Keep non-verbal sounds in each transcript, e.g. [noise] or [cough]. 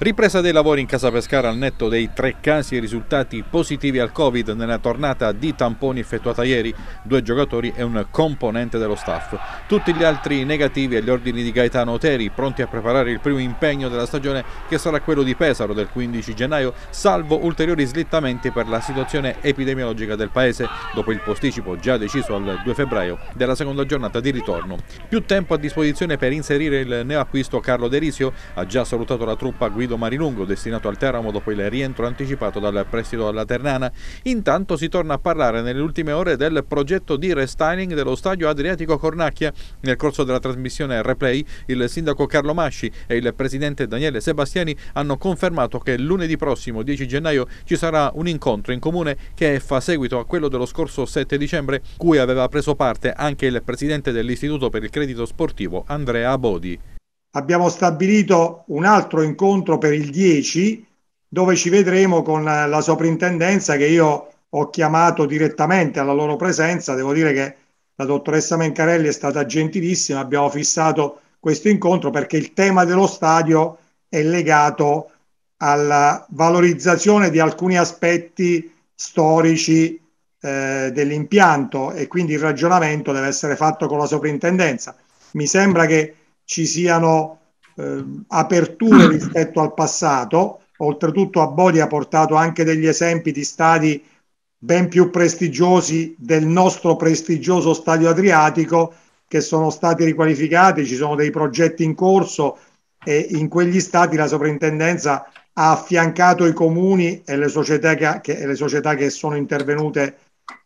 Ripresa dei lavori in Casa Pescara al netto dei tre casi risultati positivi al Covid nella tornata di tamponi effettuata ieri, due giocatori e un componente dello staff. Tutti gli altri negativi agli ordini di Gaetano Oteri, pronti a preparare il primo impegno della stagione che sarà quello di Pesaro del 15 gennaio, salvo ulteriori slittamenti per la situazione epidemiologica del paese, dopo il posticipo già deciso al 2 febbraio della seconda giornata di ritorno. Più tempo a disposizione per inserire il neoacquisto Carlo Derisio, ha già salutato la truppa guida Guido Marilungo destinato al Teramo dopo il rientro anticipato dal prestito alla Ternana. Intanto si torna a parlare nelle ultime ore del progetto di restyling dello stadio Adriatico Cornacchia. Nel corso della trasmissione Replay il sindaco Carlo Masci e il presidente Daniele Sebastiani hanno confermato che lunedì prossimo 10 gennaio ci sarà un incontro in comune che fa seguito a quello dello scorso 7 dicembre cui aveva preso parte anche il presidente dell'Istituto per il Credito Sportivo Andrea Bodi abbiamo stabilito un altro incontro per il 10 dove ci vedremo con la soprintendenza che io ho chiamato direttamente alla loro presenza. Devo dire che la dottoressa Mencarelli è stata gentilissima, abbiamo fissato questo incontro perché il tema dello stadio è legato alla valorizzazione di alcuni aspetti storici eh, dell'impianto e quindi il ragionamento deve essere fatto con la soprintendenza. Mi sembra che ci siano eh, aperture [coughs] rispetto al passato. Oltretutto a Bodi ha portato anche degli esempi di stadi ben più prestigiosi del nostro prestigioso stadio Adriatico che sono stati riqualificati, ci sono dei progetti in corso e in quegli stati la sovrintendenza ha affiancato i comuni e le società che, che, le società che sono intervenute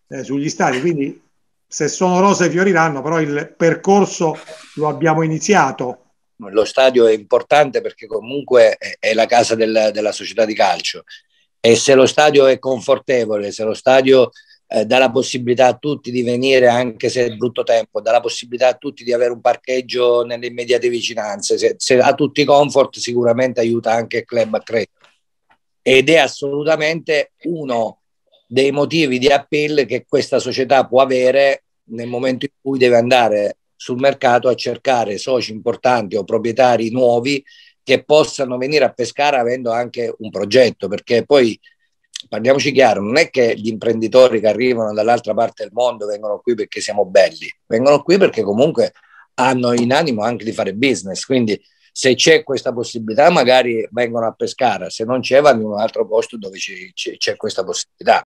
eh, sugli stati. Quindi se sono rose fioriranno, però il percorso lo abbiamo iniziato. Lo stadio è importante perché comunque è la casa del, della società di calcio e se lo stadio è confortevole, se lo stadio eh, dà la possibilità a tutti di venire anche se è brutto tempo, dà la possibilità a tutti di avere un parcheggio nelle immediate vicinanze, se, se ha tutti i comfort sicuramente aiuta anche il club a crescere ed è assolutamente uno dei motivi di appeal che questa società può avere nel momento in cui deve andare sul mercato a cercare soci importanti o proprietari nuovi che possano venire a pescare avendo anche un progetto, perché poi parliamoci chiaro, non è che gli imprenditori che arrivano dall'altra parte del mondo vengono qui perché siamo belli, vengono qui perché comunque hanno in animo anche di fare business, quindi se c'è questa possibilità magari vengono a pescare, se non c'è vanno in un altro posto dove c'è, c'è, c'è questa possibilità.